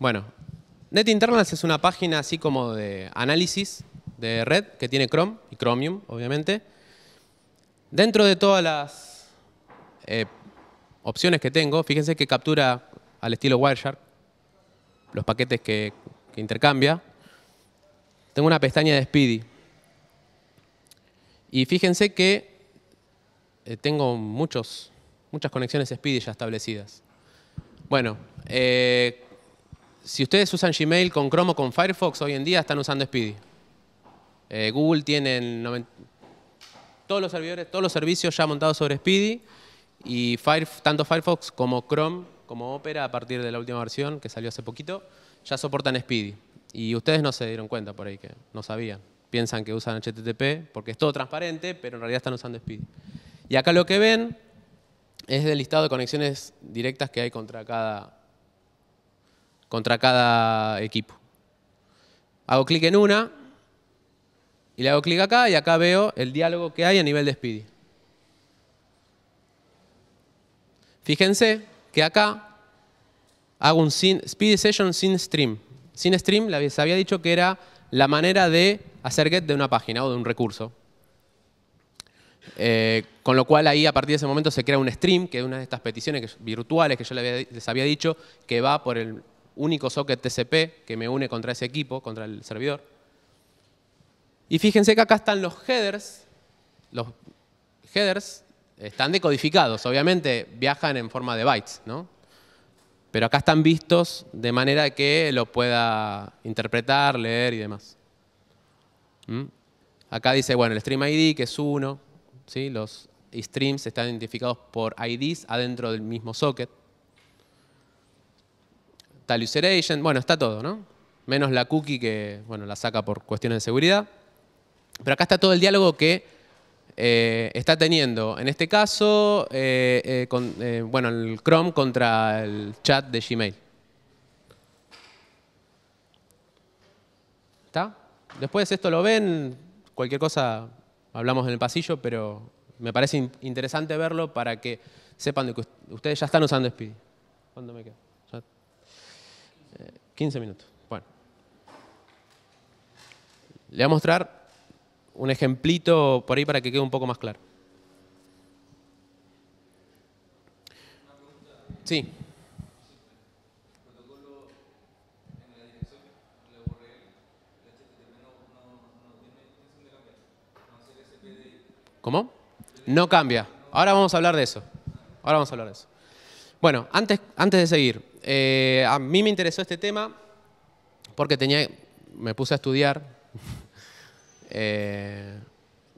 Bueno, Net Internals es una página así como de análisis de red que tiene Chrome y Chromium, obviamente. Dentro de todas las eh, opciones que tengo, fíjense que captura al estilo Wireshark los paquetes que, intercambia. Tengo una pestaña de Speedy. Y fíjense que eh, tengo muchos, muchas conexiones Speedy ya establecidas. Bueno, eh, si ustedes usan Gmail con Chrome o con Firefox, hoy en día están usando Speedy. Eh, Google tiene todos los servidores, todos los servicios ya montados sobre Speedy y tanto Firefox como Chrome, como Opera, a partir de la última versión que salió hace poquito, ya soportan Speedy. Y ustedes no se dieron cuenta por ahí, que no sabían. Piensan que usan HTTP porque es todo transparente, pero en realidad están usando Speedy. Y acá lo que ven es el listado de conexiones directas que hay contra cada contra cada equipo. Hago clic en una y le hago clic acá y acá veo el diálogo que hay a nivel de Speedy. Fíjense que acá hago un Speedy Session sin stream. Sin stream les había dicho que era la manera de hacer get de una página o de un recurso. Eh, con lo cual ahí a partir de ese momento se crea un stream, que es una de estas peticiones virtuales que yo les había dicho, que va por el único socket TCP que me une contra ese equipo, contra el servidor. Y fíjense que acá están los headers. Los headers están decodificados, obviamente viajan en forma de bytes, ¿no? Pero acá están vistos de manera que lo pueda interpretar, leer y demás. ¿Mm? Acá dice, bueno, el stream ID, que es uno, ¿sí? los streams están identificados por IDs adentro del mismo socket. Está bueno, está todo, ¿no? Menos la cookie que, bueno, la saca por cuestiones de seguridad. Pero acá está todo el diálogo que eh, está teniendo, en este caso, eh, eh, bueno, el Chrome contra el chat de Gmail. ¿Está? Después esto lo ven, cualquier cosa hablamos en el pasillo, pero me parece interesante verlo para que sepan de que ustedes ya están usando Speed. ¿Cuándo me quedo? 15 eh, minutos. Bueno. Le voy a mostrar un ejemplito por ahí para que quede un poco más claro. Sí. ¿Cómo? No cambia. Ahora vamos a hablar de eso. Ahora vamos a hablar de eso. Bueno, antes, antes de seguir, eh, a mí me interesó este tema porque tenía, me puse a estudiar. Eh,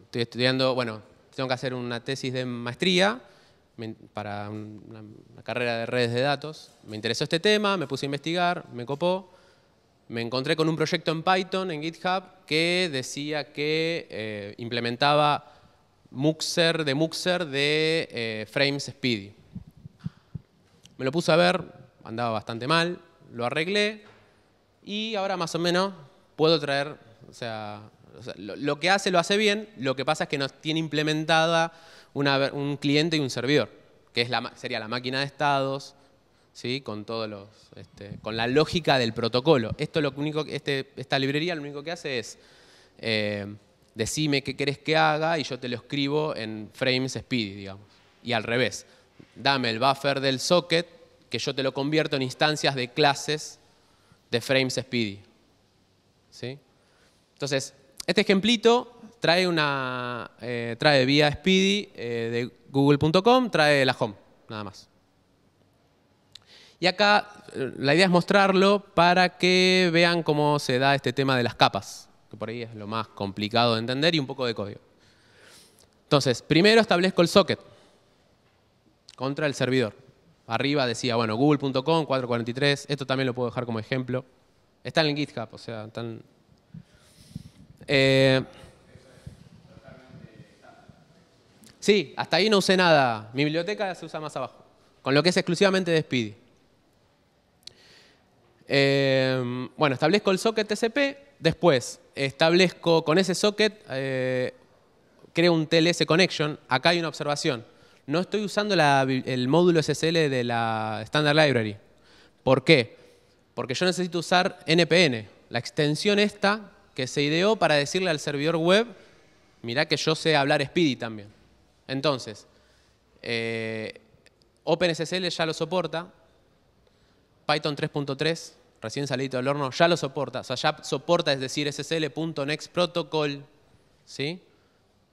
estoy estudiando, bueno, tengo que hacer una tesis de maestría para una, carrera de redes de datos. Me interesó este tema, me puse a investigar, me copó. Me encontré con un proyecto en Python, en GitHub, que decía que eh, implementaba Muxer de Muxer de Frames Speedy. Me lo puse a ver, andaba bastante mal, lo arreglé y ahora más o menos puedo traer, o sea, lo, que hace lo hace bien, lo que pasa es que nos tiene implementada una, un cliente y un servidor, que es la, sería la máquina de estados, ¿sí? con, todos los, este, con la lógica del protocolo. Esto lo único, este, esta librería lo único que hace es... Eh, decime qué querés que haga y yo te lo escribo en frames speedy, digamos. Y al revés, dame el buffer del socket que yo te lo convierto en instancias de clases de frames speedy. Entonces, este ejemplito trae, una, eh, trae vía speedy eh, de google.com, trae la home, nada más. Y acá eh, la idea es mostrarlo para que vean cómo se da este tema de las capas, que por ahí es lo más complicado de entender y un poco de código. Entonces, primero establezco el socket contra el servidor arriba decía, bueno, google.com, 443, esto también lo puedo dejar como ejemplo. está en GitHub, o sea, están... Eh, sí, hasta ahí no usé nada. Mi biblioteca se usa más abajo, con lo que es exclusivamente de Speedy. Eh, bueno, establezco el socket TCP, después establezco con ese socket, eh, creo un TLS connection, acá hay una observación no estoy usando el módulo SSL de la Standard Library. ¿Por qué? Porque yo necesito usar NPN, la extensión esta que se ideó para decirle al servidor web, mirá que yo sé hablar Speedy también. Entonces, eh, OpenSSL ya lo soporta, Python 3.3, recién salido del horno, ya lo soporta. O sea, ya soporta, es decir, SSL.next protocol, ¿sí?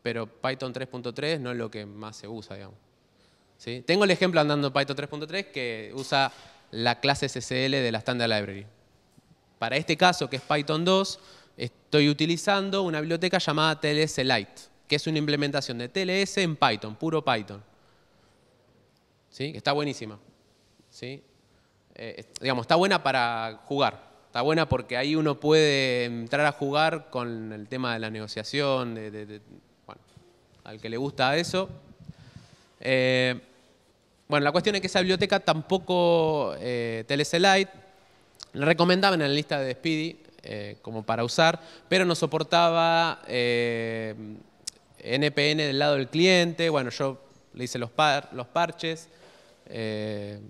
pero Python 3.3 no es lo que más se usa, digamos. Tengo el ejemplo andando Python 3.3 que usa la clase CCL de la Standard Library. Para este caso, que es Python 2, estoy utilizando una biblioteca llamada TLS Lite, que es una implementación de TLS en Python, puro Python. Está buenísima. Eh, digamos, está buena para jugar. Está buena porque ahí uno puede entrar a jugar con el tema de la negociación, de al que le gusta eso. Eh, bueno, la cuestión es que esa biblioteca tampoco eh, Lite. la recomendaban en la lista de Speedy eh, como para usar, pero no soportaba NPN eh, del lado del cliente. Bueno, yo le hice los, parches, la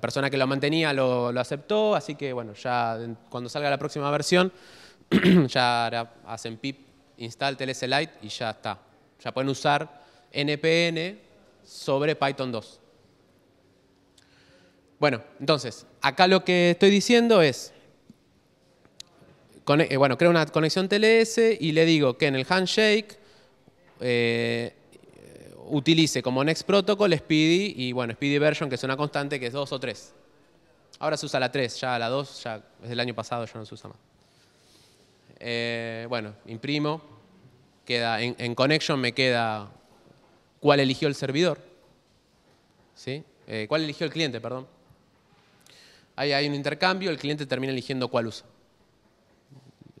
persona que lo mantenía lo, aceptó, así que bueno, ya cuando salga la próxima versión, ya hacen pip install Lite y ya está. Ya pueden usar NPN sobre Python 2. Bueno, entonces, acá lo que estoy diciendo es, eh, bueno, creo una conexión TLS y le digo que en el handshake eh, utilice como next protocol Speedy y bueno, Speedy version, que es una constante que es 2 o 3. Ahora se usa la 3, ya la 2 ya es el año pasado, ya no se usa más. Eh, bueno, imprimo, queda, en, connection me queda cuál eligió el servidor, ¿sí? Eh, cuál eligió el cliente, perdón. Ahí hay un intercambio, el cliente termina eligiendo cuál usa.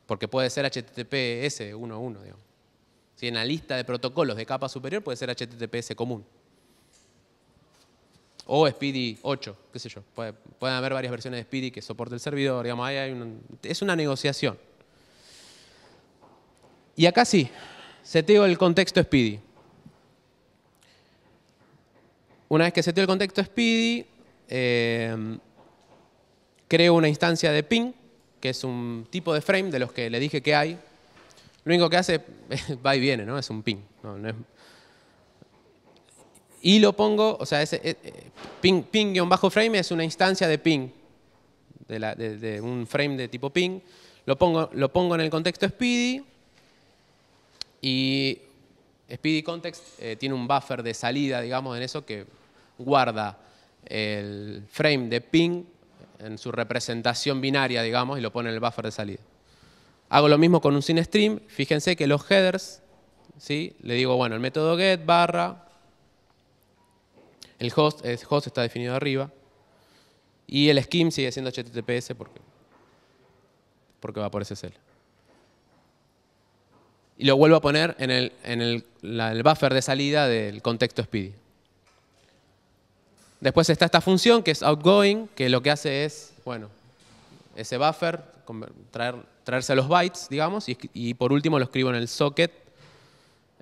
Porque puede ser HTTPS 1.1, digamos. Si en la lista de protocolos de capa superior puede ser HTTPS común. O Speedy 8, qué sé yo. Pueden haber varias versiones de Speedy que soporte el servidor, es una negociación. Y acá sí, seteo el contexto Speedy. Una vez que seteo el contexto Speedy, eh, creo una instancia de ping, que es un tipo de frame de los que le dije que hay. Lo único que hace va y viene, ¿no? Es un ping. Y lo pongo, o sea, ese, eh, eh, ping, frame es una instancia de ping, de, un frame de tipo ping. Lo pongo, lo pongo en el contexto Speedy y Speedy Context eh, tiene un buffer de salida, digamos, en eso que guarda el frame de ping en su representación binaria, digamos, y lo pone en el buffer de salida. Hago lo mismo con un sin stream. Fíjense que los headers, ¿sí? le digo, bueno, el método get barra, el host, host está definido arriba, y el scheme sigue siendo HTTPS porque, porque va por ese cel y lo vuelvo a poner en el, en el, buffer de salida del contexto Speedy. Después está esta función que es outgoing, que lo que hace es, bueno, ese buffer, traer, traerse los bytes, digamos, y, por último lo escribo en el socket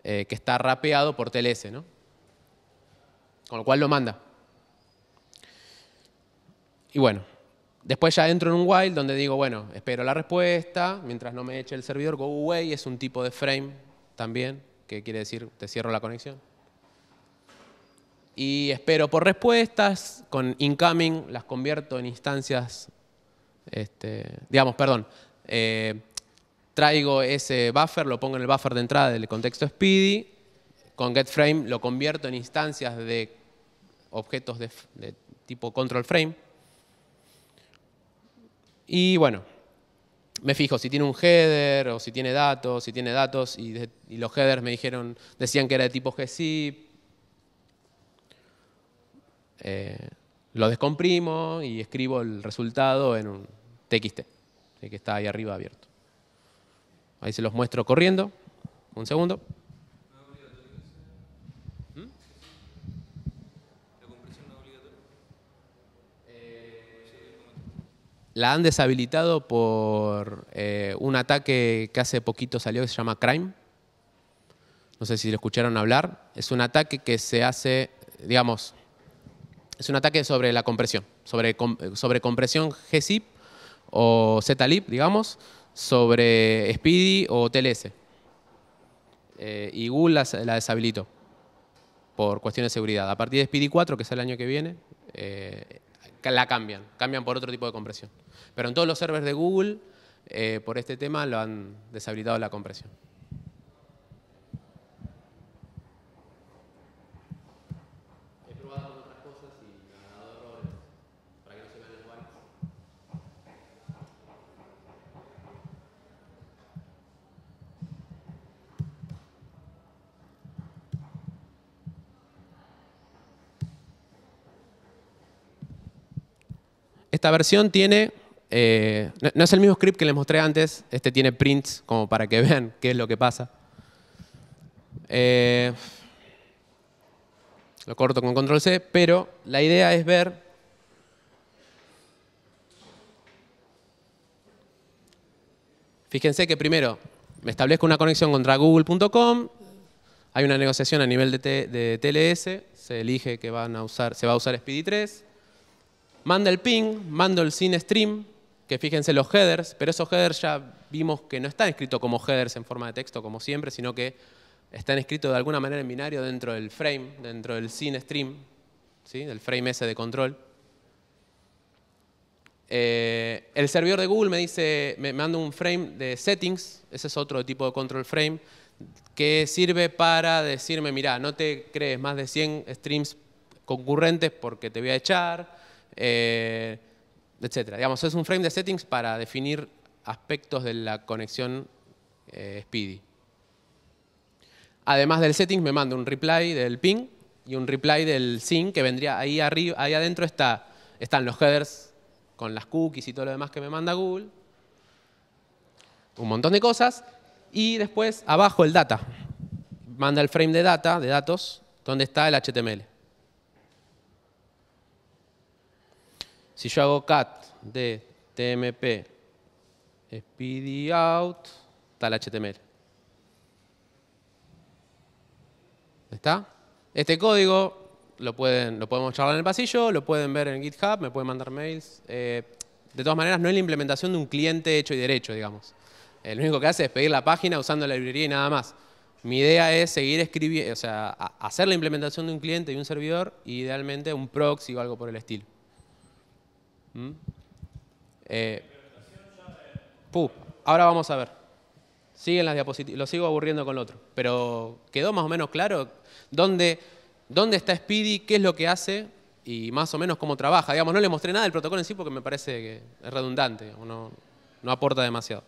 eh, que está rapeado por TLS, ¿no? Con lo cual lo manda. Y bueno, Después ya entro en un while donde digo, bueno, espero la respuesta, mientras no me eche el servidor, go away es un tipo de frame también, que quiere decir te cierro la conexión. Y espero por respuestas, con incoming las convierto en instancias, este, digamos, perdón, eh, traigo ese buffer, lo pongo en el buffer de entrada del contexto speedy, con getFrame lo convierto en instancias de objetos de, de tipo control frame, y bueno, me fijo si tiene un header o si tiene datos, si tiene datos, y, los headers me dijeron, decían que era de tipo gzip. Eh, lo descomprimo y escribo el resultado en un TXT, que está ahí arriba abierto. Ahí se los muestro corriendo. Un segundo. la han deshabilitado por eh, un ataque que hace poquito salió que se llama Crime. No sé si lo escucharon hablar. Es un ataque que se hace, digamos, es un ataque sobre la compresión, sobre, sobre compresión GZIP o ZLIP, digamos, sobre Speedy o TLS. Eh, y Google la, deshabilitó por cuestiones de seguridad. A partir de Speedy 4, que es el año que viene, eh, la cambian, cambian por otro tipo de compresión. Pero en todos los servers de Google, eh, por este tema, lo han deshabilitado la compresión. Esta versión tiene, eh, no, es el mismo script que les mostré antes, este tiene prints como para que vean qué es lo que pasa. Eh, lo corto con control C, pero la idea es ver Fíjense que primero me establezco una conexión contra google.com, hay una negociación a nivel de, TLS, se elige que van a usar, se va a usar Speedy 3, manda el ping, mando el sin stream, que fíjense los headers, pero esos headers ya vimos que no están escritos como headers en forma de texto como siempre, sino que están escritos de alguna manera en binario dentro del frame, dentro del sin stream, ¿sí? del frame ese de control. Eh, el servidor de Google me dice, me manda un frame de settings, ese es otro tipo de control frame, que sirve para decirme, mira, no te crees más de 100 streams concurrentes porque te voy a echar, eh, Digamos, es un frame de settings para definir aspectos de la conexión eh, Speedy. Además del setting me manda un reply del ping y un reply del sync que vendría ahí arriba, ahí adentro está, están los headers con las cookies y todo lo demás que me manda Google. Un montón de cosas. Y después abajo el data. Manda el frame de data, de datos, donde está el HTML. Si yo hago cat de tmp speedy out tal HTML. ¿Está? Este código lo, pueden, lo podemos charlar en el pasillo, lo pueden ver en GitHub, me pueden mandar mails. Eh, de todas maneras, no es la implementación de un cliente hecho y derecho, digamos. el lo único que hace es pedir la página usando la librería y nada más. Mi idea es seguir escribiendo, o sea, hacer la implementación de un cliente y un servidor, idealmente un proxy o algo por el estilo. Mm. Eh, ahora vamos a ver. Siguen las diapositivas, lo sigo aburriendo con el otro, pero quedó más o menos claro dónde, dónde está Speedy, qué es lo que hace y más o menos cómo trabaja. Digamos, no le mostré nada del protocolo en sí porque me parece que es redundante, no, no aporta demasiado.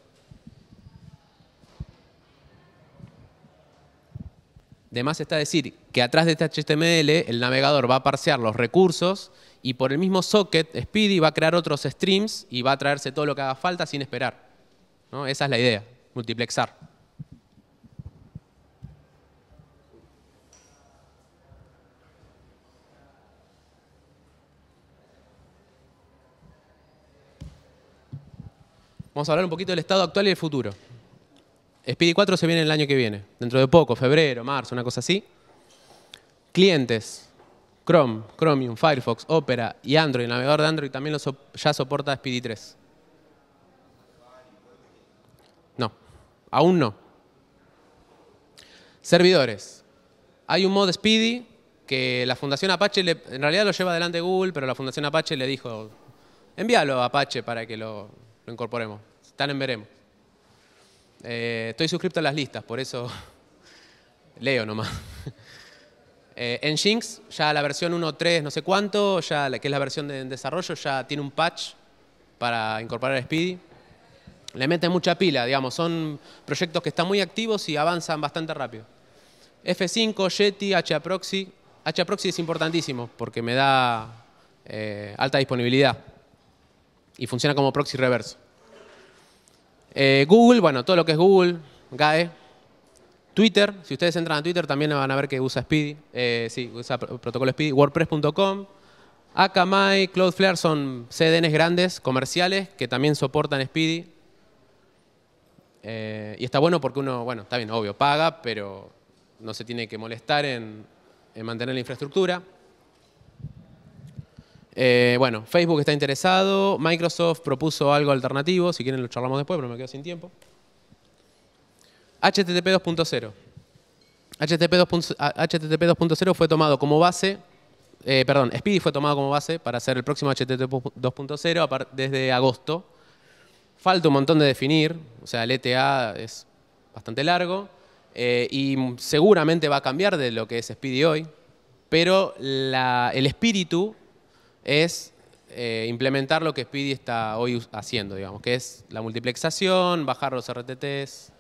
Además está decir que atrás de este HTML el navegador va a parsear los recursos y por el mismo socket, Speedy va a crear otros streams y va a traerse todo lo que haga falta sin esperar. Esa es la idea, multiplexar. Vamos a hablar un poquito del estado actual y el futuro. Speedy 4 se viene el año que viene, dentro de poco, febrero, marzo, una cosa así. Clientes. Chrome, Chromium, Firefox, Opera y Android, navegador de Android también ya soporta Speedy 3. No, aún no. Servidores. Hay un mod Speedy que la Fundación Apache, en realidad lo lleva adelante Google, pero la Fundación Apache le dijo, envíalo a Apache para que lo, incorporemos. Están en veremos. Eh, estoy suscrito a las listas, por eso leo nomás. Eh, Nginx, ya la versión 1.3 no sé cuánto, ya que es la versión de, desarrollo, ya tiene un patch para incorporar Speedy. Le meten mucha pila, digamos, son proyectos que están muy activos y avanzan bastante rápido. F5, Yeti, HAProxy. HAProxy es importantísimo porque me da eh, alta disponibilidad y funciona como proxy reverso. Eh, Google, bueno, todo lo que es Google, GAE, Twitter, si ustedes entran a Twitter también van a ver que usa Speedy, eh, sí, usa protocolo Speedy, wordpress.com, Akamai, Cloudflare son CDNs grandes, comerciales, que también soportan Speedy. Eh, y está bueno porque uno, bueno, está bien, obvio, paga, pero no se tiene que molestar en, mantener la infraestructura. Eh, bueno, Facebook está interesado, Microsoft propuso algo alternativo, si quieren lo charlamos después, pero me quedo sin tiempo. HTTP 2.0. HTTP 2.0 fue tomado como base, eh, perdón, Speedy fue tomado como base para hacer el próximo HTTP 2.0 desde agosto. Falta un montón de definir, o sea, el ETA es bastante largo eh, y seguramente va a cambiar de lo que es Speedy hoy, pero el espíritu es eh, implementar lo que Speedy está hoy haciendo, digamos, que es la multiplexación, bajar los RTTs,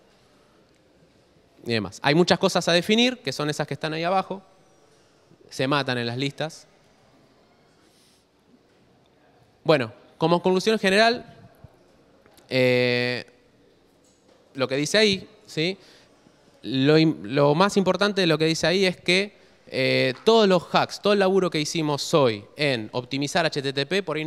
y demás. Hay muchas cosas a definir, que son esas que están ahí abajo, se matan en las listas. Bueno, como conclusión general, eh, lo que dice ahí, ¿sí? Lo, más importante de lo que dice ahí es que eh, todos los hacks, todo el laburo que hicimos hoy en optimizar HTTP, por ahí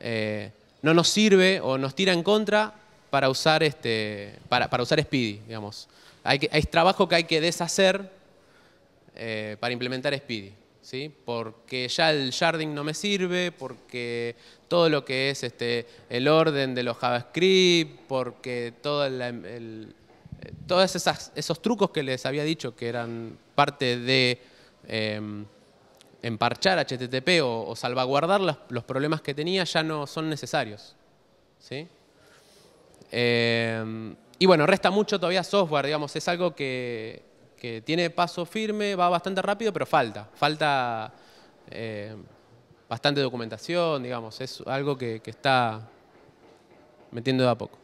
eh, no nos sirve o nos tira en contra para usar, este, para, usar Speedy, digamos. Hay, hay, trabajo que hay que deshacer eh, para implementar Speedy. ¿Sí? porque ya el sharding no me sirve, porque todo lo que es este, el orden de los JavaScript, porque todo el, eh, todos esas, esos trucos que les había dicho que eran parte de em, emparchar HTTP o, salvaguardar los, los, problemas que tenía ya no son necesarios. ¿sí? Em, y bueno, resta mucho todavía software, digamos, es algo que, tiene paso firme, va bastante rápido, pero falta. Falta em, bastante documentación, digamos, es algo que, está metiendo de a poco.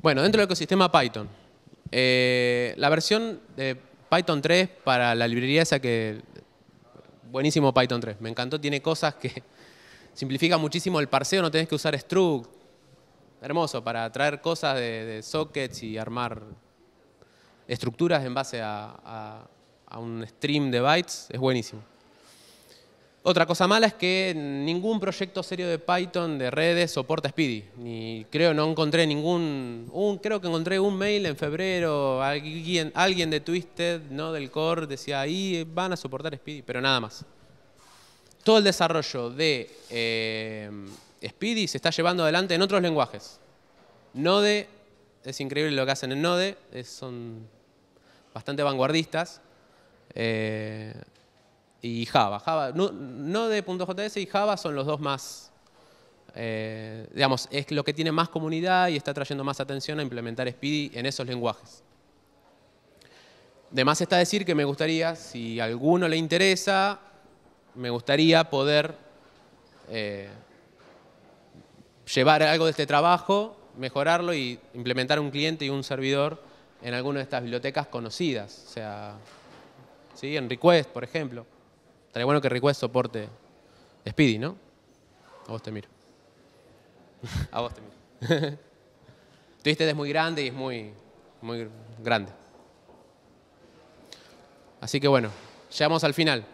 Bueno, dentro del ecosistema Python. Eh, la versión de Python 3 para la librería esa que... Buenísimo Python 3, me encantó, tiene cosas que simplifica muchísimo el parseo, no tenés que usar struct, hermoso para traer cosas de, sockets y armar estructuras en base a, un stream de bytes, es buenísimo. Otra cosa mala es que ningún proyecto serio de Python de redes soporta Speedy. Ni creo, no encontré ningún. Un, creo que encontré un mail en febrero. Alguien, alguien de Twisted, ¿no? Del core, decía ahí van a soportar Speedy, pero nada más. Todo el desarrollo de eh, Speedy se está llevando adelante en otros lenguajes. Node, es increíble lo que hacen en Node, son bastante vanguardistas. Eh, y Java. Java Node.js y Java son los dos más, eh, digamos, es lo que tiene más comunidad y está trayendo más atención a implementar Speedy en esos lenguajes. De más está decir que me gustaría, si alguno le interesa, me gustaría poder eh, llevar algo de este trabajo, mejorarlo y implementar un cliente y un servidor en alguna de estas bibliotecas conocidas. O sea, ¿sí? en Request, por ejemplo. Estaría bueno que Request soporte Speedy, ¿no? A vos te miro. A vos te miro. Twisted es muy grande y es muy, muy grande. Así que bueno, llegamos al final.